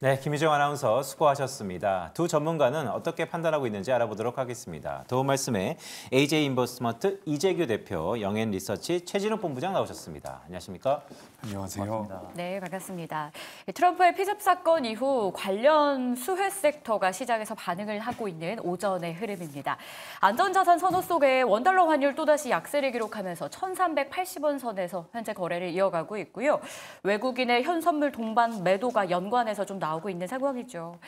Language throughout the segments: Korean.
네, 김희정 아나운서 수고하셨습니다. 두 전문가는 어떻게 판단하고 있는지 알아보도록 하겠습니다. 도움 말씀에 AJ 인버스먼트 이재규 대표, 영앤 리서치 최진욱 본부장 나오셨습니다. 안녕하십니까? 안녕하세요. 반갑습니다. 네, 반갑습니다. 트럼프의 피습 사건 이후 관련 수혜 섹터가 시장에서 반응을 하고 있는 오전의 흐름입니다. 안전자산 선호 속에 원달러 환율 또다시 약세를 기록하면서 1,380원 선에서 현재 거래를 이어가고 있고요. 외국인의 현선물 동반 매도가 연관해서 좀 나오고 있는 상황이죠.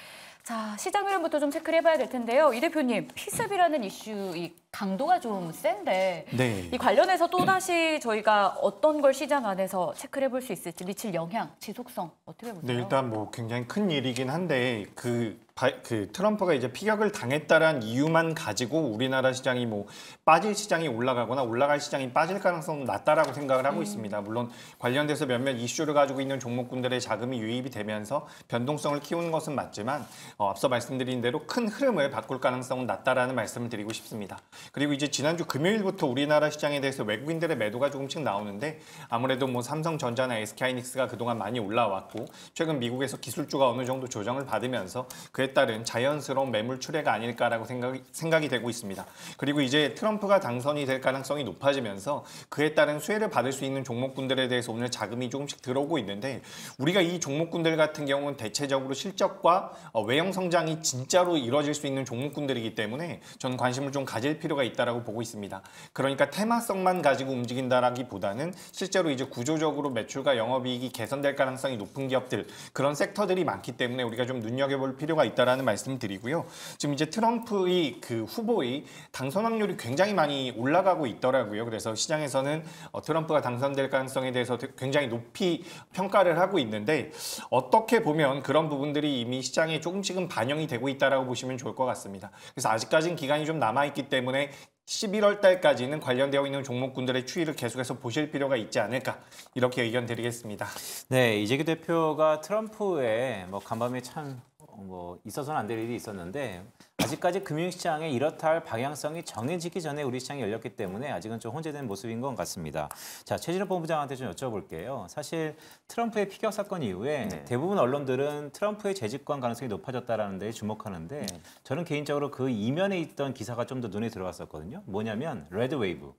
자, 시장 흐름부터 좀 체크를 해봐야 될 텐데요. 이 대표님, 피습이라는 이슈 이 강도가 좀 센데 네. 이 관련해서 또다시 저희가 어떤 걸 시장 안에서 체크를 해볼 수 있을지 미칠 영향, 지속성 어떻게 보세요? 네, 일단 뭐 굉장히 큰 일이긴 한데 그, 바, 그 트럼프가 이제 피격을 당했다는 이유만 가지고 우리나라 시장이 뭐 빠질 시장이 올라가거나 올라갈 시장이 빠질 가능성은 낮다라고 생각을 하고 음. 있습니다. 물론 관련돼서 몇몇 이슈를 가지고 있는 종목군들의 자금이 유입이 되면서 변동성을 키우는 것은 맞지만 어, 앞서 말씀드린 대로 큰 흐름을 바꿀 가능성은 낮다라는 말씀을 드리고 싶습니다. 그리고 이제 지난주 금요일부터 우리나라 시장에 대해서 외국인들의 매도가 조금씩 나오는데 아무래도 뭐 삼성전자나 SK하이닉스가 그동안 많이 올라왔고 최근 미국에서 기술주가 어느 정도 조정을 받으면서 그에 따른 자연스러운 매물 출회가 아닐까라고 생각이, 생각이 되고 있습니다. 그리고 이제 트럼프가 당선이 될 가능성이 높아지면서 그에 따른 수혜를 받을 수 있는 종목군들에 대해서 오늘 자금이 조금씩 들어오고 있는데 우리가 이 종목군들 같은 경우는 대체적으로 실적과 어, 외 대형 성장이 진짜로 이루어질 수 있는 종목군들이기 때문에 전 관심을 좀 가질 필요가 있다라고 보고 있습니다. 그러니까 테마성만 가지고 움직인다라기보다는 실제로 이제 구조적으로 매출과 영업이익이 개선될 가능성이 높은 기업들 그런 섹터들이 많기 때문에 우리가 좀 눈여겨볼 필요가 있다라는 말씀드리고요. 지금 이제 트럼프의 그 후보의 당선 확률이 굉장히 많이 올라가고 있더라고요. 그래서 시장에서는 어, 트럼프가 당선될 가능성에 대해서 굉장히 높이 평가를 하고 있는데 어떻게 보면 그런 부분들이 이미 시장에 조금씩 지금 반영이 되고 있다라고 보시면 좋을 것 같습니다. 그래서 아직까지는 기간이 좀 남아 있기 때문에 11월 달까지는 관련되어 있는 종목군들의 추이를 계속해서 보실 필요가 있지 않을까 이렇게 의견 드리겠습니다. 네, 이재기 대표가 트럼프의 뭐 간밤에 참뭐 있어서는 안 될 일이 있었는데 아직까지 금융시장에 이렇다 할 방향성이 정해지기 전에 우리 시장이 열렸기 때문에 아직은 좀 혼재된 모습인 것 같습니다. 자 최진호 본부장한테 좀 여쭤볼게요. 사실 트럼프의 피격 사건 이후에 네. 대부분 언론들은 트럼프의 재집권 가능성이 높아졌다라는 데 주목하는데 네. 저는 개인적으로 그 이면에 있던 기사가 좀 더 눈에 들어갔었거든요 뭐냐면 레드 웨이브.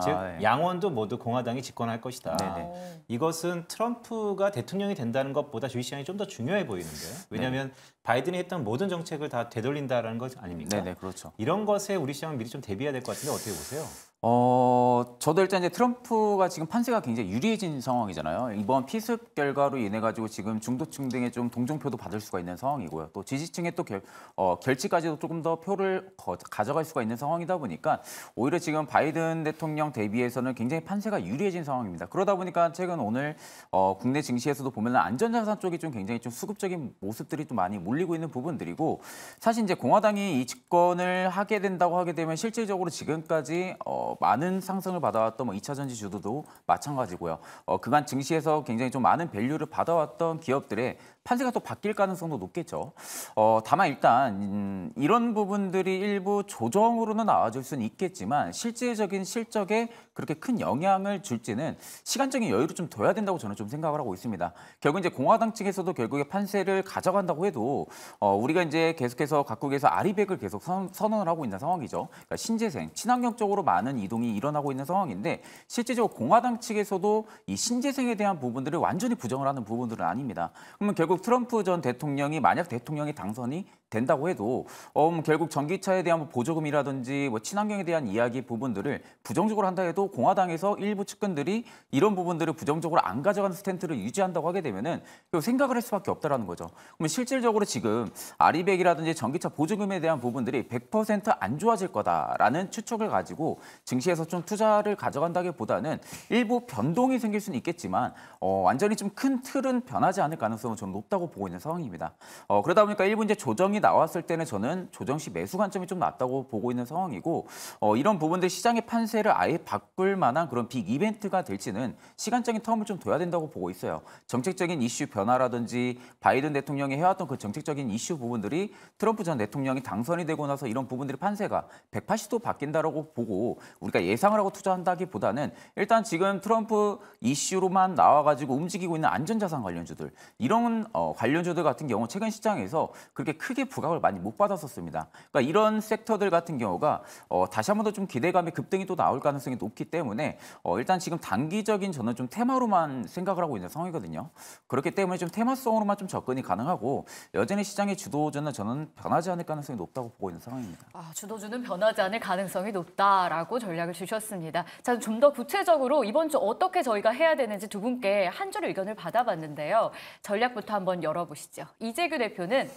즉 아, 예. 양원도 모두 공화당이 집권할 것이다. 네네. 이것은 트럼프가 대통령이 된다는 것보다 주이 시장이 좀 더 중요해 보이는데 요 왜냐하면 네. 바이든이 했던 모든 정책을 다 되돌린다라는 것 아닙니까? 네 그렇죠. 이런 것에 우리 시장은 미리 좀 대비해야 될 것 같은데 어떻게 보세요? 어, 저도 일단 이제 트럼프가 지금 판세가 굉장히 유리해진 상황이잖아요. 이번 피습 결과로 인해 가지고 지금 중도층 등의 좀 동정표도 받을 수가 있는 상황이고요. 또 지지층의 또 결, 어, 결치까지도 조금 더 표를 거, 가져갈 수가 있는 상황이다 보니까 오히려 지금 바이든 대통령 대비해서는 굉장히 판세가 유리해진 상황입니다. 그러다 보니까 최근 오늘 어, 국내 증시에서도 보면 안전자산 쪽이 좀 굉장히 좀 수급적인 모습들이 또 많이 몰리고 있는 부분들이고 사실 이제 공화당이 이 집권을 하게 된다고 하게 되면 실질적으로 지금까지 어, 많은 상승을 받아왔던 뭐 2차 전지 주도도 마찬가지고요. 어, 그간 증시에서 굉장히 좀 많은 밸류를 받아왔던 기업들의 판세가 또 바뀔 가능성도 높겠죠. 어, 다만 일단 음, 이런 부분들이 일부 조정으로는 나와줄 수는 있겠지만 실질적인 실적에 그렇게 큰 영향을 줄지는 시간적인 여유를 좀 둬야 된다고 저는 좀 생각을 하고 있습니다. 결국 이제 공화당 측에서도 결국에 판세를 가져간다고 해도 어, 우리가 이제 계속해서 각국에서 아리백을 계속 선, 언을 하고 있는 상황이죠. 그러니까 신재생, 친환경 적으로 많은 이동이 일어나고 있는 상황인데 실제적으로 공화당 측에서도 이 신재생에 대한 부분들을 완전히 부정을 하는 부분들은 아닙니다. 그러면 결국 결국 트럼프 전 대통령이 만약 대통령이 당선이 된다고 해도 어, 음, 결국 전기차에 대한 뭐 보조금이라든지 뭐 친환경에 대한 이야기 부분들을 부정적으로 한다 해도 공화당에서 일부 측근들이 이런 부분들을 부정적으로 안 가져가는 스탠트를 유지한다고 하게 되면은 생각을 할 수밖에 없다라는 거죠. 그럼 실질적으로 지금 아리백이라든지 전기차 보조금에 대한 부분들이 100%안 좋아질 거다라는 추측을 가지고 증시에서 좀 투자를 가져간다기보다는 일부 변동이 생길 수는 있겠지만 어, 완전히 좀 큰 틀은 변하지 않을 가능성은 좀 높다고 보고 있는 상황입니다. 어, 그러다 보니까 일부 이제 조정이 나왔을 때는 저는 조정시 매수 관점이 좀 낮다고 보고 있는 상황이고 어, 이런 부분들 시장의 판세를 아예 바꿀 만한 그런 빅 이벤트가 될지는 시간적인 텀을 좀 둬야 된다고 보고 있어요. 정책적인 이슈 변화라든지 바이든 대통령이 해왔던 그 정책적인 이슈 부분들이 트럼프 전 대통령이 당선이 되고 나서 이런 부분들의 판세가 180도 바뀐다고 보고 우리가 예상을 하고 투자한다기보다는 일단 지금 트럼프 이슈로만 나와가지고 움직이고 있는 안전자산 관련주들 이런 어, 관련주들 같은 경우 최근 시장에서 그렇게 크게 부각을 많이 못 받았었습니다. 그러니까 이런 섹터들 같은 경우가 어, 다시 한번더 좀 기대감이 급등이 또 나올 가능성이 높기 때문에 어, 일단 지금 단기적인 저는 좀 테마로만 생각을 하고 있는 상황이거든요. 그렇기 때문에 좀 테마성으로만 좀 접근이 가능하고 여전히 시장의 주도주는 저는 변하지 않을 가능성이 높다고 보고 있는 상황입니다. 아, 주도주는 변하지 않을 가능성이 높다라고 전략을 주셨습니다. 자, 좀 더 구체적으로 이번 주 어떻게 저희가 해야 되는지 두 분께 한 줄 의견을 받아봤는데요. 전략부터 한번 열어보시죠. 이재규 대표는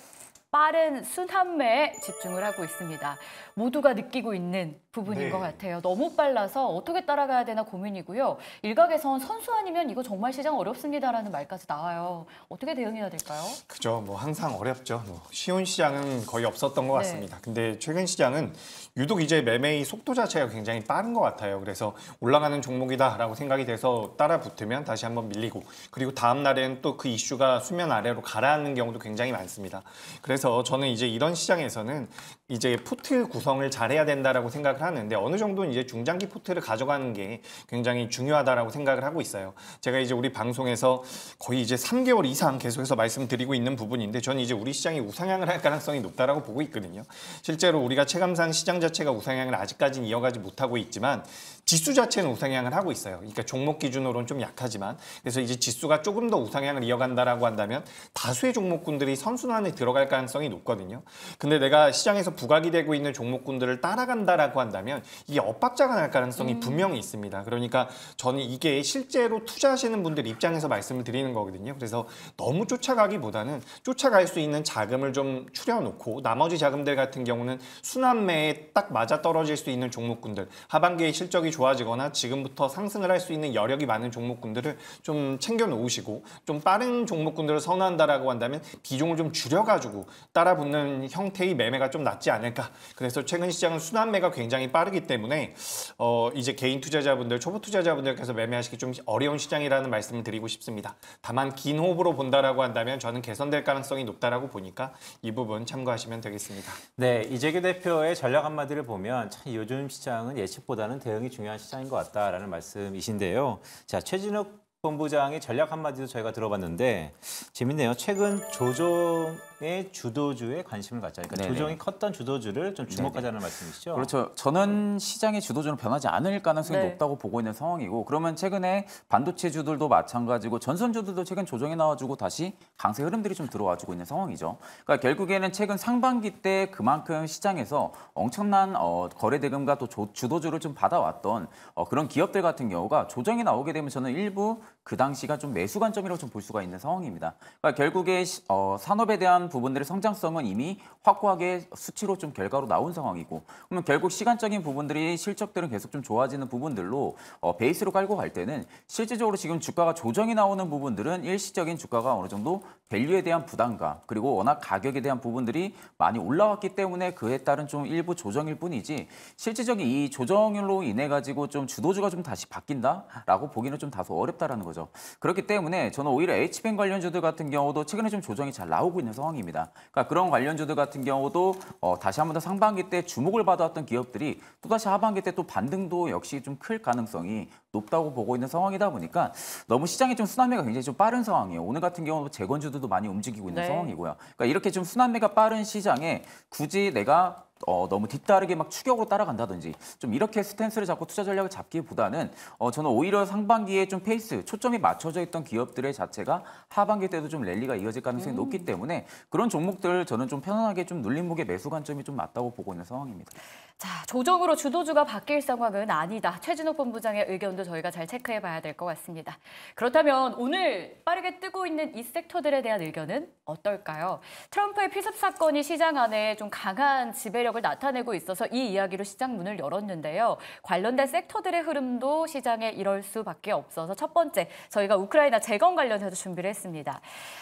빠른 순환매에 집중을 하고 있습니다. 모두가 느끼고 있는 부분인 네. 것 같아요. 너무 빨라서 어떻게 따라가야 되나 고민이고요. 일각에선 선수 아니면 이거 정말 시장 어렵습니다라는 말까지 나와요. 어떻게 대응해야 될까요? 그죠. 뭐 항상 어렵죠. 뭐 쉬운 시장은 거의 없었던 것 네. 같습니다. 네. 근데 최근 시장은 유독 이제 매매의 속도 자체가 굉장히 빠른 것 같아요. 그래서 올라가는 종목이다라고 생각이 돼서 따라 붙으면 다시 한번 밀리고 그리고 다음 날에는 또 그 이슈가 수면 아래로 가라앉는 경우도 굉장히 많습니다. 그래서 저는 이제 이런 시장에서는 이제 포트 구성을 잘해야 된다라고 생각을 하는데 어느 정도는 이제 중장기 포트를 가져가는 게 굉장히 중요하다라고 생각을 하고 있어요. 제가 이제 우리 방송에서 거의 이제 3개월 이상 계속해서 말씀드리고 있는 부분인데 저는 이제 우리 시장이 우상향을 할 가능성이 높다라고 보고 있거든요. 실제로 우리가 체감상 시장 자체가 우상향을 아직까지는 이어가지 못하고 있지만 지수 자체는 우상향을 하고 있어요. 그러니까 종목 기준으로는 좀 약하지만 그래서 이제 지수가 조금 더 우상향을 이어간다라고 한다면 다수의 종목군들이 선순환에 들어갈 가능성이 높거든요. 근데 내가 시장에서 부각이 되고 있는 종목군들을 따라간다라고 한다면 이게 엇박자가 날 가능성이 음. 분명히 있습니다. 그러니까 저는 이게 실제로 투자하시는 분들 입장에서 말씀을 드리는 거거든요. 그래서 너무 쫓아가기보다는 쫓아갈 수 있는 자금을 좀 추려놓고 나머지 자금들 같은 경우는 순환매에 딱 맞아떨어질 수 있는 종목군들 하반기에 실적이 좋아지거나 지금부터 상승을 할 수 있는 여력이 많은 종목군들을 좀 챙겨놓으시고 좀 빠른 종목군들을 선호한다라고 한다면 비중을 좀 줄여가지고 따라붙는 형태의 매매가 좀 낫지 않을까 그래서 최근 시장은 순환매가 굉장히 빠르기 때문에 어, 이제 개인 투자자분들 초보 투자자분들께서 매매하시기 좀 어려운 시장이라는 말씀을 드리고 싶습니다 다만 긴 호흡으로 본다라고 한다면 저는 개선될 가능성이 높다라고 보니까 이 부분 참고하시면 되겠습니다 네 이재규 대표의 전략 한마디를 보면 참 요즘 시장은 예측보다는 대응이 중요합니다 중요한 시장인 것 같다라는 말씀이신데요. 자, 최진욱 본부장의 전략 한마디도 저희가 들어봤는데 재밌네요. 최근 조정 의 주도주에 관심을 갖자. 그러니까 네네. 조정이 컸던 주도주를 좀 주목하자는 네네. 말씀이시죠? 그렇죠. 저는 시장의 주도주는 변하지 않을 가능성이 네. 높다고 보고 있는 상황이고 그러면 최근에 반도체주들도 마찬가지고 전선주들도 최근 조정이 나와주고 다시 강세 흐름들이 좀 들어와주고 있는 상황이죠. 그러니까 결국에는 최근 상반기 때 그만큼 시장에서 엄청난 어, 거래 대금과 또 조, 주도주를 좀 받아왔던 어, 그런 기업들 같은 경우가 조정이 나오게 되면 저는 일부 그 당시가 좀 매수 관점이라고 좀 볼 수가 있는 상황입니다. 그러니까 결국에 어, 산업에 대한 부분들의 성장성은 이미 확고하게 수치로 좀 결과로 나온 상황이고 그러면 결국 시간적인 부분들이 실적들은 계속 좀 좋아지는 부분들로 어, 베이스로 깔고 갈 때는 실질적으로 지금 주가가 조정이 나오는 부분들은 일시적인 주가가 어느 정도 밸류에 대한 부담감 그리고 워낙 가격에 대한 부분들이 많이 올라왔기 때문에 그에 따른 좀 일부 조정일 뿐이지 실질적인 이조정으로 인해 가지고 좀 주도주가 좀 다시 바뀐다라고 보기는 좀 다소 어렵다라는 거죠. 그렇기 때문에 저는 오히려 H뱅 관련주들 같은 경우도 최근에 좀 조정이 잘 나오고 있는 상황입니다. 상황입니다. 그러니까 그런 관련주들 같은 경우도 어, 다시 한 번 더 상반기 때 주목을 받아왔던 기업들이 또다시 하반기 때 또 반등도 역시 좀 클 가능성이 높다고 보고 있는 상황이다 보니까 너무 시장이 좀 순환매가 굉장히 좀 빠른 상황이에요. 오늘 같은 경우도 재건주들도 많이 움직이고 있는 네. 상황이고요. 그러니까 이렇게 좀 순환매가 빠른 시장에 굳이 내가 어, 너무 뒤따르게 막 추격으로 따라간다든지 좀 이렇게 스탠스를 잡고 투자 전략을 잡기보다는 어, 저는 오히려 상반기에 좀 페이스 초점이 맞춰져 있던 기업들의 자체가 하반기 때도 좀 랠리가 이어질 가능성이 음. 높기 때문에 그런 종목들 저는 좀 편안하게 좀 눌림목의 매수 관점이 좀 맞다고 보고 있는 상황입니다. 자, 조정으로 주도주가 바뀔 상황은 아니다. 최진욱 본부장의 의견도 저희가 잘 체크해 봐야 될 것 같습니다. 그렇다면 오늘 빠르게 뜨고 있는 이 섹터들에 대한 의견은 어떨까요? 트럼프의 피습 사건이 시장 안에 좀 강한 지배력을 나타내고 있어서 이 이야기로 시장 문을 열었는데요. 관련된 섹터들의 흐름도 시장에 이럴 수밖에 없어서 첫 번째, 저희가 우크라이나 재건 관련해서 준비를 했습니다.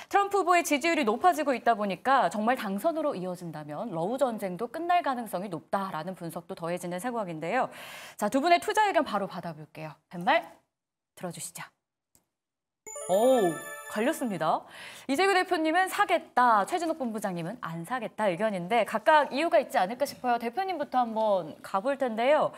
트럼프 후보의 지지율이 높아지고 있다 보니까 정말 당선으로 이어진다면 러우 전쟁도 끝날 가능성이 높다라는 분 분석도 더해지는 상황인데요. 자, 두 분의 투자 의견 바로 받아볼게요. 팻말 들어주시죠. 오, 갈렸습니다. 이재규 대표님은 사겠다, 최진욱 본부장님은 안 사겠다 의견인데 각각 이유가 있지 않을까 싶어요. 대표님부터 한번 가볼 텐데요.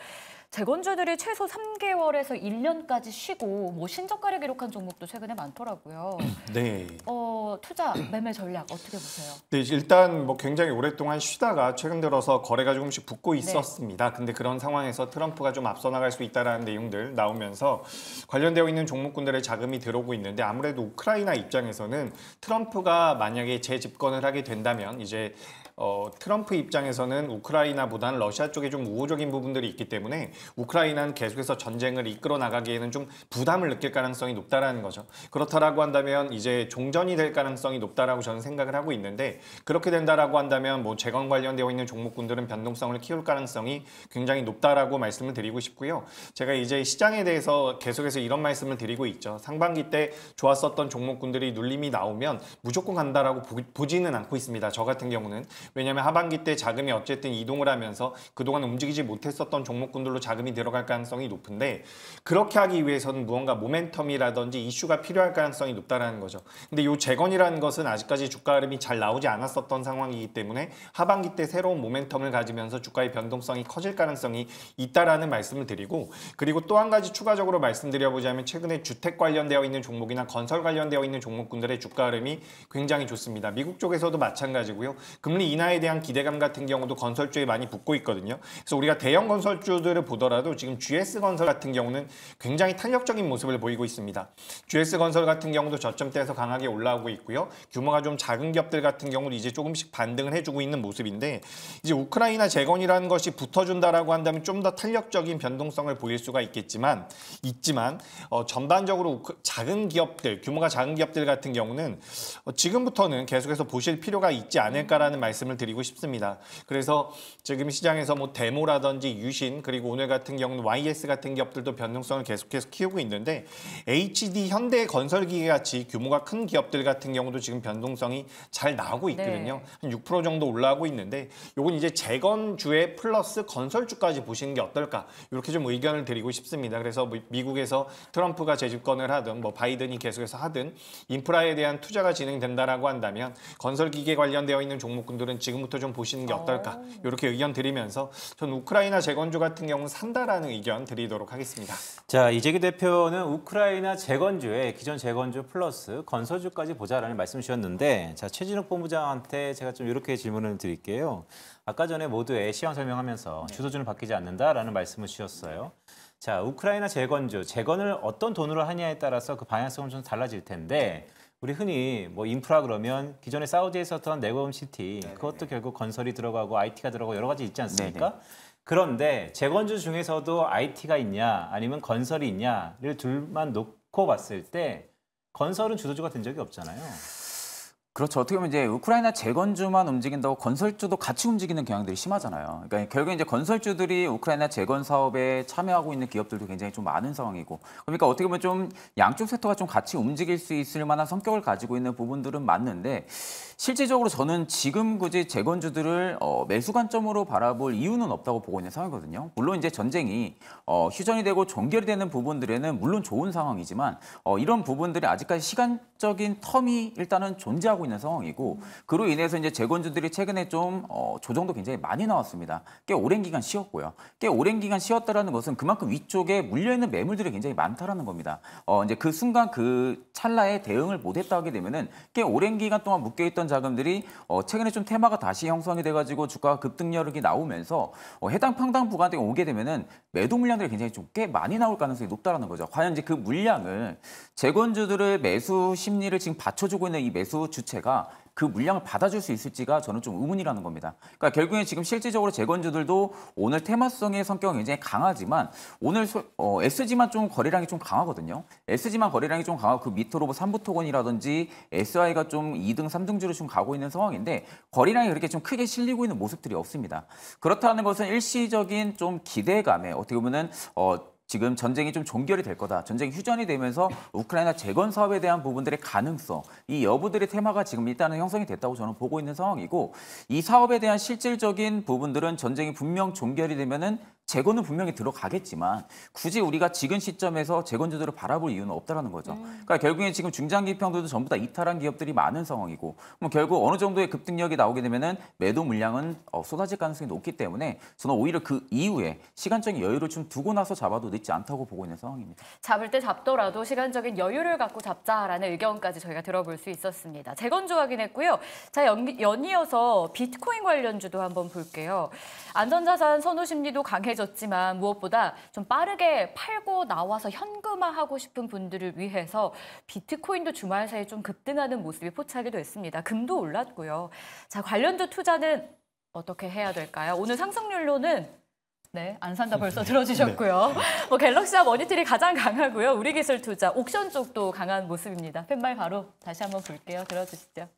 재건주들이 최소 3개월에서 1년까지 쉬고 뭐 신저가를 기록한 종목도 최근에 많더라고요. 네. 어, 투자 매매 전략 어떻게 보세요? 네, 일단 뭐 굉장히 오랫동안 쉬다가 최근 들어서 거래가 조금씩 붙고 네. 있었습니다. 네. 근데 그런 상황에서 트럼프가 좀 앞서 나갈 수 있다라는 내용들 나오면서 관련되어 있는 종목군들의 자금이 들어오고 있는데 아무래도 우크라이나 입장에서는 트럼프가 만약에 재집권을 하게 된다면 이제 어, 트럼프 입장에서는 우크라이나보다는 러시아 쪽에 좀 우호적인 부분들이 있기 때문에 우크라이나는 계속해서 전쟁을 이끌어 나가기에는 좀 부담을 느낄 가능성이 높다라는 거죠. 그렇다라고 한다면 이제 종전이 될 가능성이 높다라고 저는 생각을 하고 있는데 그렇게 된다라고 한다면 뭐 재건 관련되어 있는 종목군들은 변동성을 키울 가능성이 굉장히 높다라고 말씀을 드리고 싶고요. 제가 이제 시장에 대해서 계속해서 이런 말씀을 드리고 있죠. 상반기 때 좋았었던 종목군들이 눌림이 나오면 무조건 간다라고 보, 보지는 않고 있습니다. 저 같은 경우는 왜냐하면 하반기 때 자금이 어쨌든 이동을 하면서 그동안 움직이지 못했었던 종목군들로 자금이 들어갈 가능성이 높은데 그렇게 하기 위해서는 무언가 모멘텀이라든지 이슈가 필요할 가능성이 높다라는 거죠. 근데 이 재건이라는 것은 아직까지 주가 흐름이 잘 나오지 않았었던 상황이기 때문에 하반기 때 새로운 모멘텀을 가지면서 주가의 변동성이 커질 가능성이 있다라는 말씀을 드리고 그리고 또 한 가지 추가적으로 말씀드려보자면 최근에 주택 관련되어 있는 종목이나 건설 관련되어 있는 종목군들의 주가 흐름이 굉장히 좋습니다. 미국 쪽에서도 마찬가지고요. 금리 인하에 대한 기대감 같은 경우도 건설주에 많이 붙고 있거든요. 그래서 우리가 대형 건설주들을 보더라도 지금 GS 건설 같은 경우는 굉장히 탄력적인 모습을 보이고 있습니다. GS 건설 같은 경우도 저점대에서 강하게 올라오고 있고요. 규모가 좀 작은 기업들 같은 경우도 이제 조금씩 반등을 해주고 있는 모습인데 이제 우크라이나 재건이라는 것이 붙어준다라고 한다면 좀 더 탄력적인 변동성을 보일 수가 있겠지만 있지만 어, 전반적으로 작은 기업들 규모가 작은 기업들 같은 경우는 어, 지금부터는 계속해서 보실 필요가 있지 않을까라는 말씀. 말씀을 드리고 싶습니다. 그래서 지금 시장에서 뭐 데모라든지 유신 그리고 오늘 같은 경우는 YS 같은 기업들도 변동성을 계속해서 키우고 있는데 HD 현대 건설기계 같이 규모가 큰 기업들 같은 경우도 지금 변동성이 잘 나오고 네. 있거든요. 네. 한6% 정도 올라오고 있는데 요건 이제 재건주의 플러스 건설주까지 보시는 게 어떨까 이렇게 좀 의견을 드리고 싶습니다. 그래서 미국에서 트럼프가 재집권을 하든 뭐 바이든이 계속해서 하든 인프라에 대한 투자가 진행된다라고 한다면 건설기계 관련되어 있는 종목군들은 그러 지금부터 좀 보시는 게 어떨까 이렇게 어. 의견 드리면서 전 우크라이나 재건조 같은 경우는 산다라는 의견 드리도록 하겠습니다. 자 이재기 대표는 우크라이나 재건조에 기존 재건조 플러스 건설주까지 보자라는 말씀 주셨는데 자 최진욱 본부장한테 제가 좀 이렇게 질문을 드릴게요. 아까 전에 모두의 시황 설명하면서 네. 주도주는 바뀌지 않는다라는 말씀을 주셨어요. 자 우크라이나 재건조 재건을 어떤 돈으로 하냐에 따라서 그 방향성은 좀 달라질 텐데 우리 흔히 뭐 인프라 그러면 기존에 사우디에서 했던 네고움 시티 네네 그것도 결국 건설이 들어가고 IT가 들어가고 여러 가지 있지 않습니까? 네네. 그런데 재건주 중에서도 IT가 있냐 아니면 건설이 있냐를 둘만 놓고 봤을 때 건설은 주도주가 된 적이 없잖아요. 그렇죠. 어떻게 보면 이제 우크라이나 재건주만 움직인다고 건설주도 같이 움직이는 경향들이 심하잖아요. 그러니까 결국에 이제 건설주들이 우크라이나 재건 사업에 참여하고 있는 기업들도 굉장히 좀 많은 상황이고. 그러니까 어떻게 보면 좀 양쪽 섹터가 좀 같이 움직일 수 있을 만한 성격을 가지고 있는 부분들은 맞는데 실질적으로 저는 지금 굳이 재건주들을 어, 매수 관점으로 바라볼 이유는 없다고 보고 있는 상황이거든요. 물론 이제 전쟁이 어, 휴전이 되고 종결이 되는 부분들에는 물론 좋은 상황이지만 어, 이런 부분들이 아직까지 시간적인 텀이 일단은 존재하고 있는 있는 상황이고 그로 인해서 이제 재건주들이 최근에 좀 어, 조정도 굉장히 많이 나왔습니다. 꽤 오랜 기간 쉬었고요. 꽤 오랜 기간 쉬었다라는 것은 그만큼 위쪽에 물려 있는 매물들이 굉장히 많다라는 겁니다. 어, 이제 그 순간 그 찰나에 대응을 못했다 하게 되면은 꽤 오랜 기간 동안 묶여 있던 자금들이 어, 최근에 좀 테마가 다시 형성이 돼가지고 주가 급등 여력이 나오면서 어, 해당 평당 부가 등에 오게 되면은 매도 물량들이 굉장히 좀 꽤 많이 나올 가능성이 높다라는 거죠. 과연 이제 그 물량을 재건주들을 매수 심리를 지금 받쳐주고 있는 이 매수 주체 자체가 그 물량을 받아줄 수 있을지가 저는 좀 의문이라는 겁니다. 그러니까 결국엔 지금 실질적으로 재건주들도 오늘 테마성의 성격이 굉장히 강하지만 오늘 소, 어, SG만 좀 거래량이 좀 강하거든요. SG만 거래량이 좀 강하고 그미으로브3부토건이라든지 뭐 SI가 좀 2등, 3등주로 좀 가고 있는 상황인데 거래량이 그렇게 좀 크게 실리고 있는 모습들이 없습니다. 그렇다는 것은 일시적인 좀 기대감에 어떻게 보면은 어, 지금 전쟁이 좀 종결이 될 거다. 전쟁이 휴전이 되면서 우크라이나 재건 사업에 대한 부분들의 가능성, 이 여부들의 테마가 지금 일단은 형성이 됐다고 저는 보고 있는 상황이고 이 사업에 대한 실질적인 부분들은 전쟁이 분명 종결이 되면은 재건은 분명히 들어가겠지만 굳이 우리가 지금 시점에서 재건주도를 바라볼 이유는 없다라는 거죠. 음. 그러니까 결국엔 지금 중장기 평도도 전부 다 이탈한 기업들이 많은 상황이고 뭐 결국 어느 정도의 급등력이 나오게 되면은 매도 물량은 어, 쏟아질 가능성이 높기 때문에 저는 오히려 그 이후에 시간적인 여유를 좀 두고 나서 잡아도 늦지 않다고 보고 있는 상황입니다. 잡을 때 잡더라도 시간적인 여유를 갖고 잡자라는 의견까지 저희가 들어볼 수 있었습니다. 재건주 확인했고요. 자 연, 연이어서 비트코인 관련주도 한번 볼게요. 안전자산 선호 심리도 강해 유명해졌지만 무엇보다 좀 빠르게 팔고 나와서 현금화하고 싶은 분들을 위해서 비트코인도 주말 사이 에좀 급등하는 모습이 포착이 됐습니다. 금도 올랐고요. 자, 관련주 투자는 어떻게 해야 될까요? 오늘 상승률로는 네, 안 산다 벌써 들어주셨고요. 네. 뭐 갤럭시와 머니트리 가장 강하고요. 우리 기술 투자, 옥션 쪽도 강한 모습입니다. 팻말 바로 다시 한번 볼게요. 들어주시죠.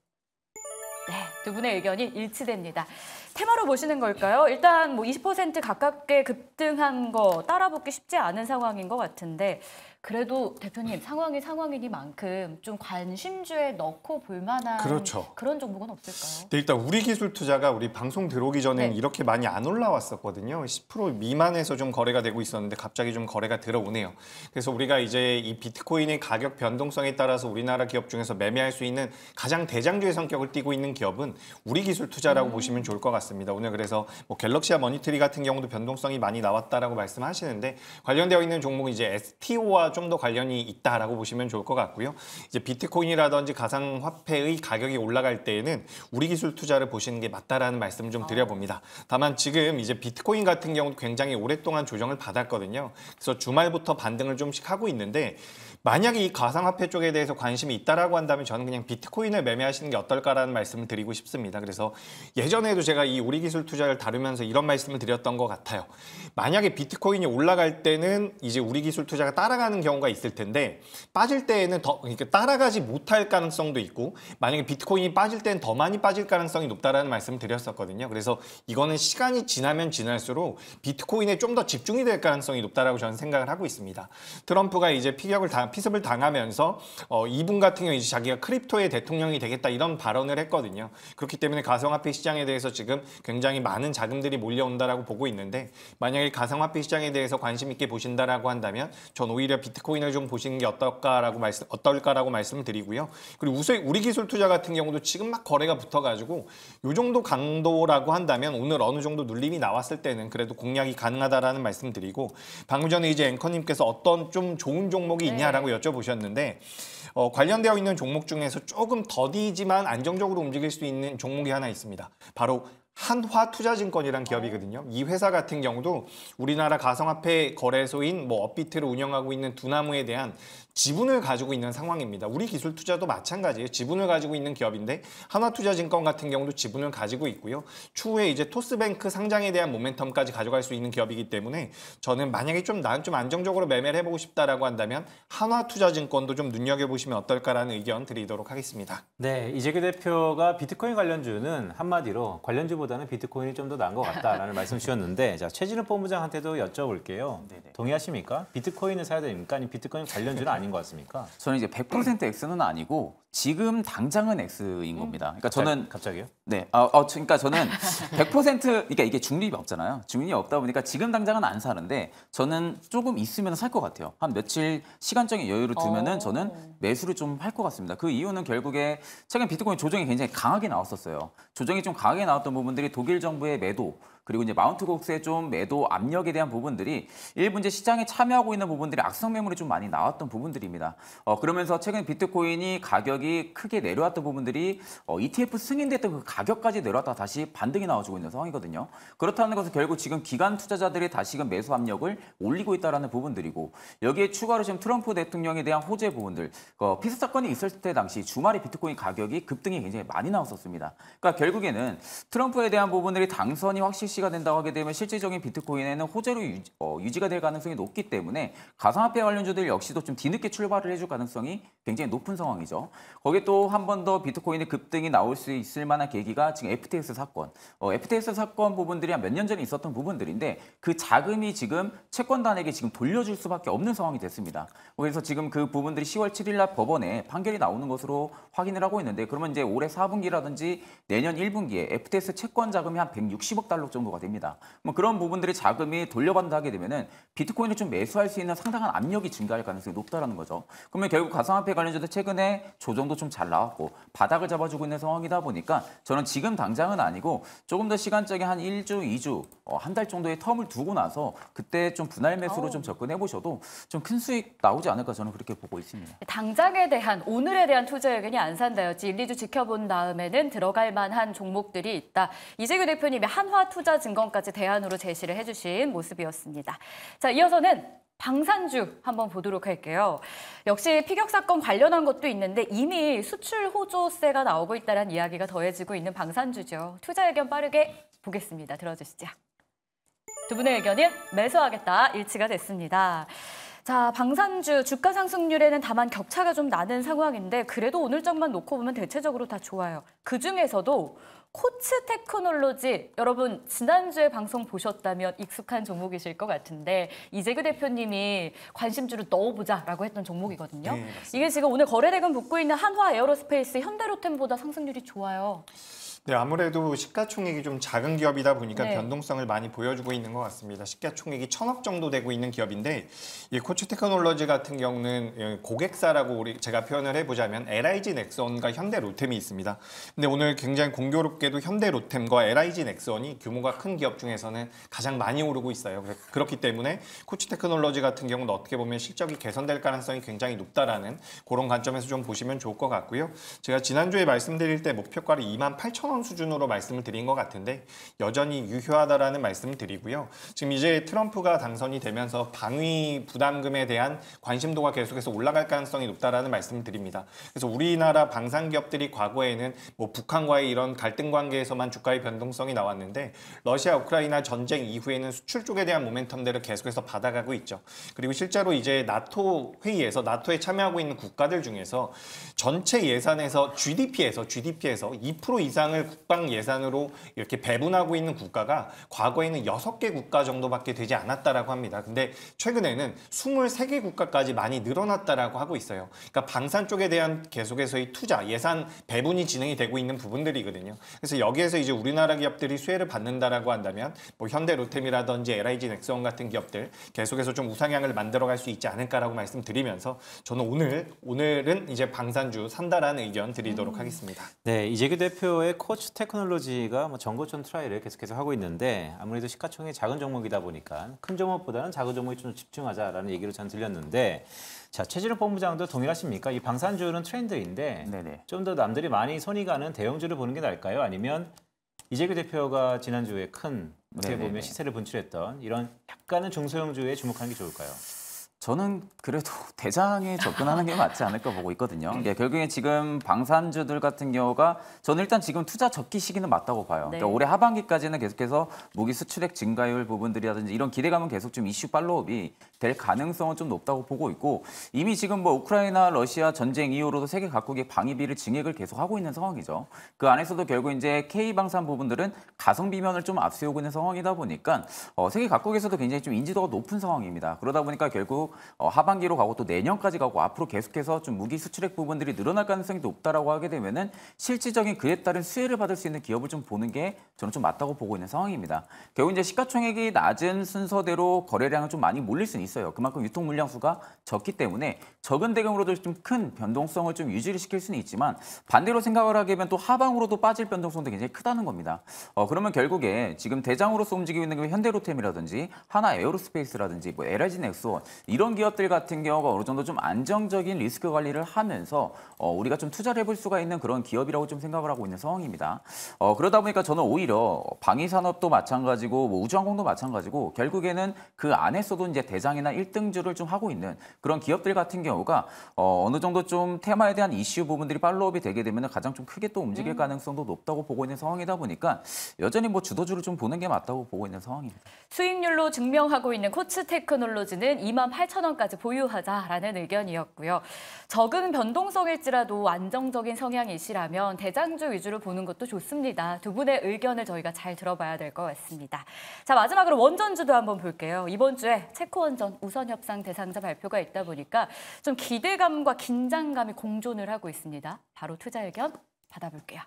네, 두 분의 의견이 일치됩니다. 테마로 보시는 걸까요? 일단 뭐 20% 가깝게 급등한 거 따라붙기 쉽지 않은 상황인 것 같은데 그래도 대표님 상황이 상황이니만큼 좀 관심주에 넣고 볼 만한 그렇죠. 그런 종목은 없을까요? 네, 일단 우리 기술 투자가 우리 방송 들어오기 전에는 네. 이렇게 많이 안 올라왔었거든요. 10% 미만에서 좀 거래가 되고 있었는데 갑자기 좀 거래가 들어오네요. 그래서 우리가 이제 이 비트코인의 가격 변동성에 따라서 우리나라 기업 중에서 매매할 수 있는 가장 대장주의 성격을 띠고 있는 기업은 우리 기술 투자라고 음. 보시면 좋을 것 같습니다. 오늘 그래서 뭐 갤럭시와 머니트리 같은 경우도 변동성이 많이 나왔다라고 말씀하시는데 관련되어 있는 종목은 이제 STO와 좀더 관련이 있다라고 보시면 좋을 것 같고요. 이제 비트코인이라든지 가상화폐의 가격이 올라갈 때에는 우리 기술 투자를 보시는 게 맞다라는 말씀을 좀 드려봅니다. 다만 지금 이제 비트코인 같은 경우는 굉장히 오랫동안 조정을 받았거든요. 그래서 주말부터 반등을 좀씩 하고 있는데 만약에 이 가상화폐 쪽에 대해서 관심이 있다라고 한다면 저는 그냥 비트코인을 매매하시는 게 어떨까라는 말씀을 드리고 싶습니다. 그래서 예전에도 제가 이 우리 기술 투자를 다루면서 이런 말씀을 드렸던 것 같아요. 만약에 비트코인이 올라갈 때는 이제 우리 기술 투자가 따라가는 경우가 있을 텐데 빠질 때에는 더 그러니까 따라가지 못할 가능성도 있고 만약에 비트코인이 빠질 때는 더 많이 빠질 가능성이 높다라는 말씀을 드렸었거든요. 그래서 이거는 시간이 지나면 지날수록 비트코인에 좀 더 집중이 될 가능성이 높다라고 저는 생각을 하고 있습니다. 트럼프가 이제 피격을 다 피습을 당하면서 어, 이분 같은 경우 이제 자기가 크립토의 대통령이 되겠다 이런 발언을 했거든요. 그렇기 때문에 가상화폐 시장에 대해서 지금 굉장히 많은 자금들이 몰려온다라고 보고 있는데 만약에 가상화폐 시장에 대해서 관심 있게 보신다라고 한다면 전 오히려 비트코인을 좀 보시는 게 어떨까라고 말씀 어떨까라고 말씀드리고요. 그리고 우세, 우리 기술 투자 같은 경우도 지금 막 거래가 붙어가지고 요 정도 강도라고 한다면 오늘 어느 정도 눌림이 나왔을 때는 그래도 공략이 가능하다라는 말씀드리고 방금 전에 이제 앵커님께서 어떤 좀 좋은 종목이 네. 있냐라고. 라고 여쭤보셨는데 어, 관련되어 있는 종목 중에서 조금 더디지만 안정적으로 움직일 수 있는 종목이 하나 있습니다. 바로 한화투자증권이란 기업이거든요. 이 회사 같은 경우도 우리나라 가상화폐 거래소인 뭐 업비트를 운영하고 있는 두나무에 대한 지분을 가지고 있는 상황입니다. 우리 기술 투자도 마찬가지예요. 지분을 가지고 있는 기업인데 하나투자증권 같은 경우도 지분을 가지고 있고요. 추후에 이제 토스뱅크 상장에 대한 모멘텀까지 가져갈 수 있는 기업이기 때문에 저는 만약에 좀 난 좀 안정적으로 매매를 해보고 싶다라고 한다면 하나투자증권도좀 눈여겨보시면 어떨까라는 의견 드리도록 하겠습니다. 네, 이재규 대표가 비트코인 관련주는 한마디로 관련주보다는 비트코인이 좀 더 나은 것 같다라는 말씀 을 주셨는데 자 최진우 본부장한테도 여쭤볼게요. 네네. 동의하십니까? 비트코인을 사야 됩니까? 아니면 비트코인 관련주는 아닌가? 되는 거 같습니까? 저는 이제 100% X는 아니고 지금 당장은 X인 음. 겁니다. 그러니까 갑자기, 저는 갑자기요? 네. 아, 어, 그러니까 저는 100% 그러니까 이게 중립이 없잖아요. 중립이 없다 보니까 지금 당장은 안 사는데 저는 조금 있으면 살 것 같아요. 한 며칠 시간적인 여유를 두면은 어. 저는 매수를 좀 할 것 같습니다. 그 이유는 결국에 최근 비트코인 조정이 굉장히 강하게 나왔었어요. 조정이 좀 강하게 나왔던 부분들이 독일 정부의 매도 그리고 이제 마운트 곡스의 좀 매도 압력에 대한 부분들이 일부 제 시장에 참여하고 있는 부분들이 악성 매물이 좀 많이 나왔던 부분들입니다. 어, 그러면서 최근 비트코인이 가격 가격이 크게 내려왔던 부분들이 어, ETF 승인됐던 그 가격까지 내려왔다 다시 반등이 나와주고 있는 상황이거든요. 그렇다는 것은 결국 지금 기관 투자자들이 다시금 매수 압력을 올리고 있다는 부분들이고 여기에 추가로 지금 트럼프 대통령에 대한 호재 부분들 어, 피스 사건이 있을 때 당시 주말에 비트코인 가격이 급등이 굉장히 많이 나왔었습니다. 그러니까 결국에는 트럼프에 대한 부분들이 당선이 확실시가 된다고 하게 되면 실질적인 비트코인에는 호재로 유지, 어, 유지가 될 가능성이 높기 때문에 가상화폐 관련주들 역시도 좀 뒤늦게 출발을 해줄 가능성이 굉장히 높은 상황이죠. 거기에 또 한 번 더 비트코인의 급등이 나올 수 있을 만한 계기가 지금 FTX 사건, 어, FTX 사건 부분들이 한 몇 년 전에 있었던 부분들인데 그 자금이 지금 채권단에게 지금 돌려줄 수밖에 없는 상황이 됐습니다. 그래서 지금 그 부분들이 10월 7일 날 법원에 판결이 나오는 것으로 확인을 하고 있는데 그러면 이제 올해 4분기라든지 내년 1분기에 FTX 채권 자금이 한 160억 달러 정도가 됩니다. 뭐 그런 부분들이 자금이 돌려받는다 하게 되면은 비트코인을 좀 매수할 수 있는 상당한 압력이 증가할 가능성이 높다라는 거죠. 그러면 결국 가상화폐 관련주도 최근에 조정 정도 좀 잘 나왔고 바닥을 잡아주고 있는 상황이다 보니까 저는 지금 당장은 아니고 조금 더 시간적인 한 1주, 2주, 어, 한달 정도의 텀을 두고 나서 그때 좀 분할 매수로 오. 좀 어. 접근해 보셔도 좀 큰 수익 나오지 않을까 저는 그렇게 보고 있습니다. 당장에 대한 오늘에 대한 투자 의견이 안 산다였지 1, 2주 지켜본 다음에는 들어갈 만한 종목들이 있다. 이재규 대표님이 한화 투자 증권까지 대안으로 제시를 해주신 모습이었습니다. 자, 이어서는 방산주 한번 보도록 할게요. 역시 피격 사건 관련한 것도 있는데 이미 수출 호조세가 나오고 있다는 이야기가 더해지고 있는 방산주죠. 투자 의견 빠르게 보겠습니다. 들어주시죠. 두 분의 의견은 매수하겠다 일치가 됐습니다. 자, 방산주 주가 상승률에는 다만 격차가 좀 나는 상황인데 그래도 오늘 장만 놓고 보면 대체적으로 다 좋아요. 그중에서도 코츠 테크놀로지 여러분 지난주에 방송 보셨다면 익숙한 종목이실 것 같은데 이재규 대표님이 관심주를 넣어보자라고 했던 종목이거든요. 네, 이게 지금 오늘 거래대금 붙고 있는 한화 에어로스페이스 현대로템보다 상승률이 좋아요. 네, 아무래도 시가총액이 좀 작은 기업이다 보니까 네. 변동성을 많이 보여주고 있는 것 같습니다. 시가총액이 천억 정도 되고 있는 기업인데 이 코츠 테크놀로지 같은 경우는 예, 고객사라고 우리 제가 표현을 해보자면 LIG 넥슨과 현대 로템이 있습니다. 근데 오늘 굉장히 공교롭게도 현대 로템과 LIG 넥슨이 규모가 큰 기업 중에서는 가장 많이 오르고 있어요. 그렇기 때문에 코츠 테크놀로지 같은 경우는 어떻게 보면 실적이 개선될 가능성이 굉장히 높다라는 그런 관점에서 좀 보시면 좋을 것 같고요. 제가 지난주에 말씀드릴 때 목표가를 2만 8천 원 처음 수준으로 말씀을 드린 것 같은데 여전히 유효하다라는 말씀을 드리고요. 지금 이제 트럼프가 당선이 되면서 방위 부담금에 대한 관심도가 계속해서 올라갈 가능성이 높다라는 말씀을 드립니다. 그래서 우리나라 방산기업들이 과거에는 뭐 북한과의 이런 갈등 관계에서만 주가의 변동성이 나왔는데 러시아 우크라이나 전쟁 이후에는 수출 쪽에 대한 모멘텀들을 계속해서 받아가고 있죠. 그리고 실제로 이제 나토 회의에서 나토에 참여하고 있는 국가들 중에서 전체 예산에서 GDP에서 GDP에서 2% 이상을 예산을 국방 예산으로 이렇게 배분하고 있는 국가가 과거에는 6개 국가 정도밖에 되지 않았다라고 합니다. 근데 최근에는 2 3개 국가까지 많이 늘어났다라고 하고 있어요. 그러니까 방산 쪽에 대한 계속해서의 투자, 예산 배분이 진행이 되고 있는 부분들이거든요. 그래서 여기에서 이제 우리나라 기업들이 수혜를 받는다라고 한다면 뭐 현대 로템이라든지 LIG 넥스원 같은 기업들 계속해서 좀 우상향을 만들어갈 수 있지 않을까라고 말씀드리면서 저는 오늘 오늘은 이제 방산주 산다라는 의견 드리도록 음. 하겠습니다. 네, 이재규 대표의 스포츠 테크놀로지가 뭐정거촌 트라이를 계속해서 하고 있는데 아무래도 시가총액 작은 종목이다 보니까 큰 종목보다는 작은 종목에 좀 집중하자라는 얘기를전 들렸는데 자 최진욱 본부장도 동일하십니까? 이 방산주는 트렌드인데 좀 더 남들이 많이 손이 가는 대형주를 보는 게 나을까요? 아니면 이재규 대표가 지난주에 큰 어떻게 보면 네네. 시세를 분출했던 이런 약간은 중소형주에 주목하는 게 좋을까요? 저는 그래도 대장에 접근하는 게 맞지 않을까 보고 있거든요. 네. 예, 결국에 지금 방산주들 같은 경우가 저는 일단 지금 투자 적기 시기는 맞다고 봐요. 네. 그러니까 올해 하반기까지는 계속해서 무기 수출액 증가율 부분들이라든지 이런 기대감은 계속 좀 이슈 팔로업이 될 가능성은 좀 높다고 보고 있고 이미 지금 뭐 우크라이나 러시아 전쟁 이후로도 세계 각국의 방위비를 증액을 계속 하고 있는 상황이죠. 그 안에서도 결국 이제 K 방산 부분들은 가성비면을 좀 앞세우고 있는 상황이다 보니까 어, 세계 각국에서도 굉장히 좀 인지도가 높은 상황입니다. 그러다 보니까 결국 어, 하반기로 가고 또 내년까지 가고 앞으로 계속해서 좀 무기 수출액 부분들이 늘어날 가능성이 높다라고 하게 되면은 실질적인 그에 따른 수혜를 받을 수 있는 기업을 좀 보는 게 저는 좀 맞다고 보고 있는 상황입니다. 결국 이제 시가총액이 낮은 순서대로 거래량을좀 많이 몰릴 수는 있어요. 그만큼 유통 물량수가 적기 때문에 적은 대금으로도 좀 큰 변동성을 좀 유지를 시킬 수는 있지만 반대로 생각을 하게 되면 또 하방으로도 빠질 변동성도 굉장히 크다는 겁니다. 어, 그러면 결국에 지금 대장으로서 움직이고 있는 게 현대로템이라든지 하나 에어로스페이스라든지 뭐 LG 넥스원 이런 이런 기업들 같은 경우가 어느 정도 좀 안정적인 리스크 관리를 하면서 어, 우리가 좀 투자를 해볼 수가 있는 그런 기업이라고 좀 생각을 하고 있는 상황입니다. 어, 그러다 보니까 저는 오히려 방위산업도 마찬가지고 뭐 우주항공도 마찬가지고 결국에는 그 안에서도 이제 대장이나 1등주를 좀 하고 있는 그런 기업들 같은 경우가 어, 어느 정도 좀 테마에 대한 이슈 부분들이 팔로업이 되게 되면 가장 좀 크게 또 움직일 음. 가능성도 높다고 보고 있는 상황이다 보니까 여전히 뭐 주도주를 좀 보는 게 맞다고 보고 있는 상황입니다. 수익률로 증명하고 있는 코츠 테크놀로지는 2만 8천 8천 원까지 보유하자라는 의견이었고요. 적은 변동성일지라도 안정적인 성향이시라면 대장주 위주로 보는 것도 좋습니다. 두 분의 의견을 저희가 잘 들어봐야 될 것 같습니다. 자 마지막으로 원전주도 한번 볼게요. 이번 주에 체코 원전 우선 협상 대상자 발표가 있다 보니까 좀 기대감과 긴장감이 공존을 하고 있습니다. 바로 투자 의견 받아볼게요.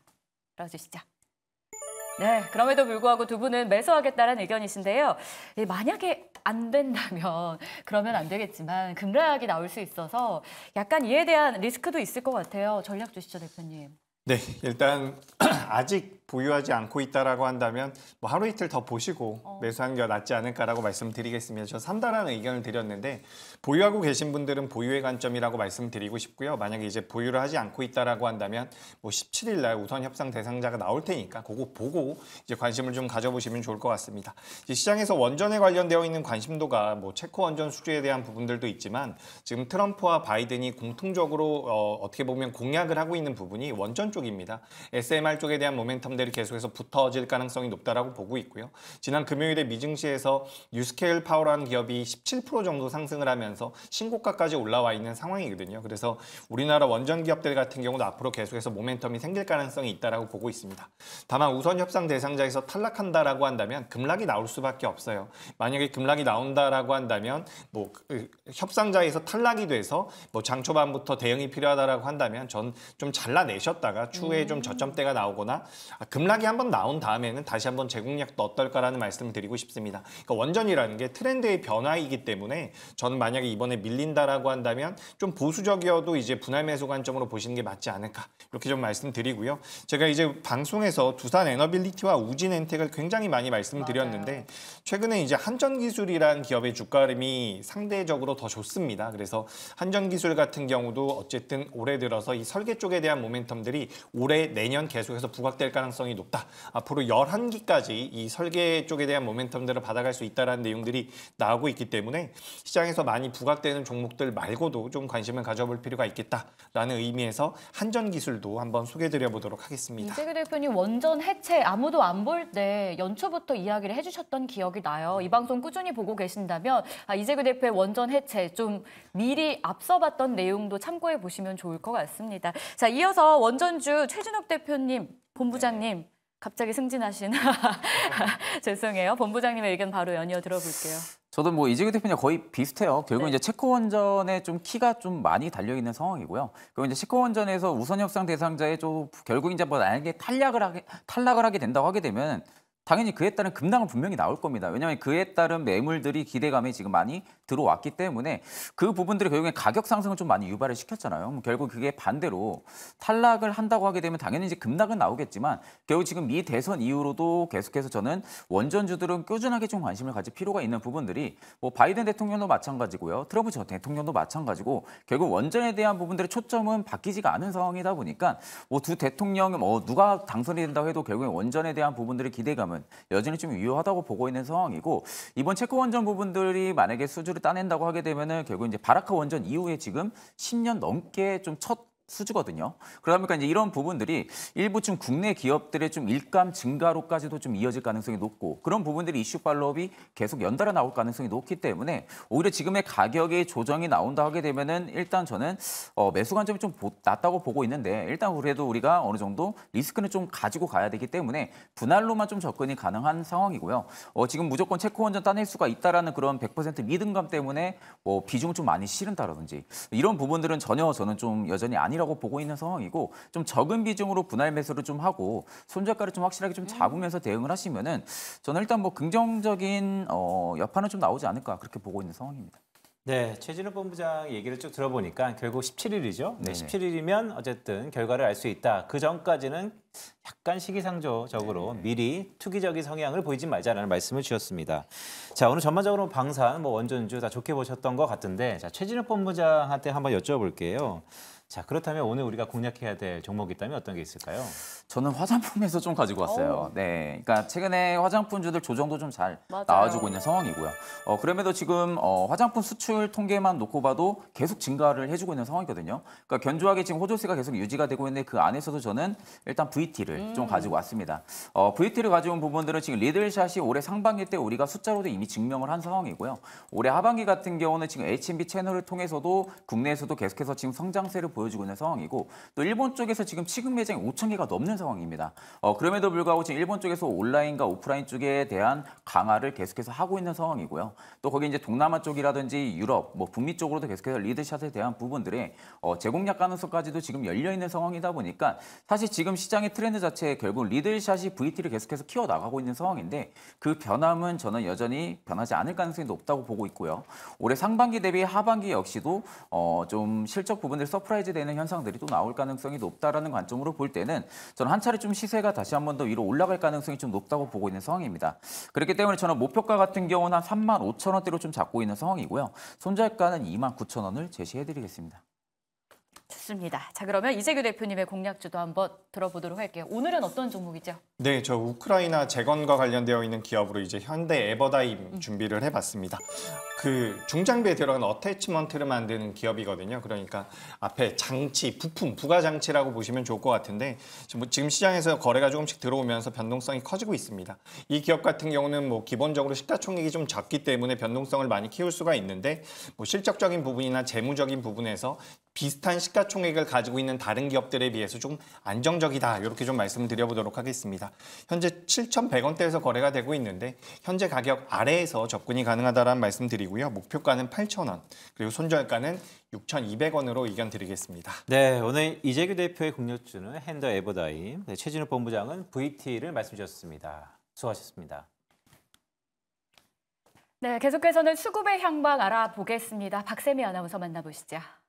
들어주시죠. 네, 그럼에도 불구하고 두 분은 매수하겠다는 의견이신데요. 예, 만약에 안 된다면 그러면 안 되겠지만 급락이 나올 수 있어서 약간 이에 대한 리스크도 있을 것 같아요. 전략 주시죠, 대표님. 네, 일단 아직 보유하지 않고 있다라고 한다면 뭐 하루 이틀 더 보시고 어. 매수하는 게 낫지 않을까라고 말씀드리겠습니다. 저 산다라는 의견을 드렸는데 보유하고 계신 분들은 보유의 관점이라고 말씀드리고 싶고요. 만약에 이제 보유를 하지 않고 있다라고 한다면 뭐 17일 날 우선 협상 대상자가 나올 테니까 그거 보고 이제 관심을 좀 가져보시면 좋을 것 같습니다. 시장에서 원전에 관련되어 있는 관심도가 뭐 체코 원전 수주에 대한 부분들도 있지만 지금 트럼프와 바이든이 공통적으로 어, 어떻게 보면 공약을 하고 있는 부분이 원전 쪽입니다. SMR 쪽에 대한 모멘텀 연대를 계속해서 붙어질 가능성이 높다라고 보고 있고요. 지난 금요일에 미증시에서 뉴스케일 파워라는 기업이 17% 정도 상승을 하면서 신고가까지 올라와 있는 상황이거든요. 그래서 우리나라 원전 기업들 같은 경우도 앞으로 계속해서 모멘텀이 생길 가능성이 있다라고 보고 있습니다. 다만 우선 협상 대상자에서 탈락한다라고 한다면 급락이 나올 수밖에 없어요. 만약에 급락이 나온다라고 한다면 뭐 그 협상자에서 탈락이 돼서 뭐 장초반부터 대응이 필요하다라고 한다면 전 좀 잘라내셨다가 추후에 좀 음. 저점대가 나오거나 아, 급락이 한번 나온 다음에는 다시 한번 재공략도 어떨까라는 말씀을 드리고 싶습니다. 그러니까 원전이라는 게 트렌드의 변화이기 때문에 저는 만약에 이번에 밀린다라고 한다면 좀 보수적이어도 이제 분할 매수 관점으로 보시는 게 맞지 않을까 이렇게 좀 말씀드리고요. 제가 이제 방송에서 두산 에너빌리티와 우진 엔텍을 굉장히 많이 말씀드렸는데 맞아요. 최근에 이제 한전 기술이란 기업의 주가 흐름이 상대적으로 더 좋습니다. 그래서 한전 기술 같은 경우도 어쨌든 올해 들어서 이 설계 쪽에 대한 모멘텀들이 올해 내년 계속해서 부각될 가능성이 가능성이 높다. 앞으로 11기까지 이 설계 쪽에 대한 모멘텀들을 받아갈 수 있다는 내용들이 나오고 있기 때문에 시장에서 많이 부각되는 종목들 말고도 좀 관심을 가져볼 필요가 있겠다라는 의미에서 한전 기술도 한번 소개드려 보도록 하겠습니다. 이재규 대표님 원전 해체 아무도 안 볼 때 연초부터 이야기를 해주셨던 기억이 나요. 이 방송 꾸준히 보고 계신다면 아, 이재규 대표의 원전 해체 좀 미리 앞서봤던 내용도 참고해 보시면 좋을 것 같습니다. 자 이어서 원전주 최준욱 대표님 본부장님 네. 갑자기 승진하신 죄송해요. 본부장님의 의견 바로 연이어 들어볼게요. 저도 뭐 이재규 대표님 거의 비슷해요. 결국 네. 이제 체코 원전에 좀 키가 좀 많이 달려 있는 상황이고요. 그리고 이제 체코 원전에서 우선 협상 대상자에 좀 결국 이제 뭐 만약에 탈락을 하게 탈락을 하게 된다고 하게 되면 당연히 그에 따른 급락은 분명히 나올 겁니다. 왜냐하면 그에 따른 매물들이 기대감이 지금 많이 들어왔기 때문에 그 부분들이 결국엔 가격 상승을 좀 많이 유발을 시켰잖아요. 결국 그게 반대로 탈락을 한다고 하게 되면 당연히 이제 급락은 나오겠지만 결국 지금 미 대선 이후로도 계속해서 저는 원전주들은 꾸준하게 좀 관심을 가질 필요가 있는 부분들이 뭐 바이든 대통령도 마찬가지고요. 트럼프 전 대통령도 마찬가지고 결국 원전에 대한 부분들의 초점은 바뀌지가 않은 상황이다 보니까 뭐 두 대통령 뭐 누가 당선이 된다고 해도 결국엔 원전에 대한 부분들의 기대감은 지은 여전히 좀 유효하다고 보고 있는 상황이고 이번 체크 원전 부분들이 만약에 수주를 따낸다고 하게 되면은 결국 이제 바라카 원전 이후에 지금 10년 넘게 좀첫 수주거든요. 그러다 보니까 이제 이런 부분들이 일부 좀 국내 기업들의 좀 일감 증가로까지도 좀 이어질 가능성이 높고 그런 부분들이 이슈 팔로업이 계속 연달아 나올 가능성이 높기 때문에 오히려 지금의 가격의 조정이 나온다 하게 되면은 일단 저는 어, 매수 관점이 좀 낮다고 보고 있는데 일단 그래도 우리가 어느 정도 리스크는 좀 가지고 가야 되기 때문에 분할로만 좀 접근이 가능한 상황이고요. 어, 지금 무조건 체코원전 따낼 수가 있다라는 그런 100% 믿음감 때문에 뭐 비중을 좀 많이 실은다라든지 이런 부분들은 전혀 저는 좀 여전히 아니 아니라고 보고 있는 상황이고 좀 적은 비중으로 분할 매수를 좀 하고 손절가를 좀 확실하게 좀 음. 잡으면서 대응을 하시면은 저는 일단 뭐 긍정적인 어, 여파는 좀 나오지 않을까 그렇게 보고 있는 상황입니다. 네, 최진우 본부장 얘기를 쭉 들어보니까 결국 17일이죠. 네, 17일이면 어쨌든 결과를 알 수 있다. 그 전까지는 약간 시기상조적으로 네네. 미리 투기적인 성향을 보이지 말자라는 말씀을 주셨습니다. 자, 오늘 전반적으로 방산, 뭐 원전주 다 좋게 보셨던 것 같은데 자, 최진우 본부장한테 한번 여쭤볼게요. 자, 그렇다면 오늘 우리가 공략해야 될 종목이 있다면 어떤 게 있을까요? 저는 화장품에서 좀 가지고 왔어요. 오. 어. 네, 그러니까 최근에 화장품주들 조정도 좀 잘 나와주고 있는 상황이고요. 어, 그럼에도 지금 어, 화장품 수출 통계만 놓고 봐도 계속 증가를 해주고 있는 상황이거든요. 그러니까 견조하게 지금 호조세가 계속 유지가 되고 있는데 그 안에서도 저는 일단 VT를 음. 좀 가지고 왔습니다. 어, VT를 가져온 부분들은 지금 리들샷이 올해 상반기 때 우리가 숫자로도 이미 증명을 한 상황이고요. 올해 하반기 같은 경우는 지금 H&B 채널을 통해서도 국내에서도 계속해서 지금 성장세를 보여주고 있는 상황이고 또 일본 쪽에서 지금 취급 매장이 5천 개가 넘는 상황 상황입니다. 어, 그럼에도 불구하고 지금 일본 쪽에서 온라인과 오프라인 쪽에 대한 강화를 계속해서 하고 있는 상황이고요. 또 거기 이제 동남아 쪽이라든지 유럽, 뭐 북미 쪽으로도 계속해서 리드샷에 대한 부분들의 어, 제공략 가능성까지도 지금 열려 있는 상황이다 보니까 사실 지금 시장의 트렌드 자체 결국 리드샷이 VT를 계속해서 키워 나가고 있는 상황인데 그 변함은 저는 여전히 변하지 않을 가능성이 높다고 보고 있고요. 올해 상반기 대비 하반기 역시도 어, 좀 실적 부분들 서프라이즈 되는 현상들이 또 나올 가능성이 높다라는 관점으로 볼 때는 저는 한 차례 좀 시세가 다시 한 번 더 위로 올라갈 가능성이 좀 높다고 보고 있는 상황입니다. 그렇기 때문에 저는 목표가 같은 경우는 한 3만 5천 원대로 좀 잡고 있는 상황이고요. 손절가는 2만 9천 원을 제시해드리겠습니다. 좋습니다. 자 그러면 이재규 대표님의 공략주도 한번 들어보도록 할게요. 오늘은 어떤 종목이죠? 네, 저 우크라이나 재건과 관련되어 있는 기업으로 이제 현대 에버다임 음. 준비를 해봤습니다. 그 중장비에 들어간 어태치먼트를 만드는 기업이거든요. 그러니까 앞에 장치, 부품, 부가 장치라고 보시면 좋을 것 같은데 뭐 지금 시장에서 거래가 조금씩 들어오면서 변동성이 커지고 있습니다. 이 기업 같은 경우는 뭐 기본적으로 시가총액이 좀 작기 때문에 변동성을 많이 키울 수가 있는데 뭐 실적적인 부분이나 재무적인 부분에서 비슷한 시가총액을 가지고 있는 다른 기업들에 비해서 좀 안정적이다 이렇게 좀 말씀을 드려보도록 하겠습니다. 현재 7,100원대에서 거래가 되고 있는데 현재 가격 아래에서 접근이 가능하다는 말씀드리고요. 목표가는 8,000원 그리고 손절가는 6,200원으로 의견 드리겠습니다. 네, 오늘 이재규 대표의 공략주는 핸더 에버다임, 네, 최진욱 본부장은 VT를 말씀 주셨습니다. 수고하셨습니다. 네, 계속해서는 수급의 향방 알아보겠습니다. 박세미 아나운서 만나보시죠.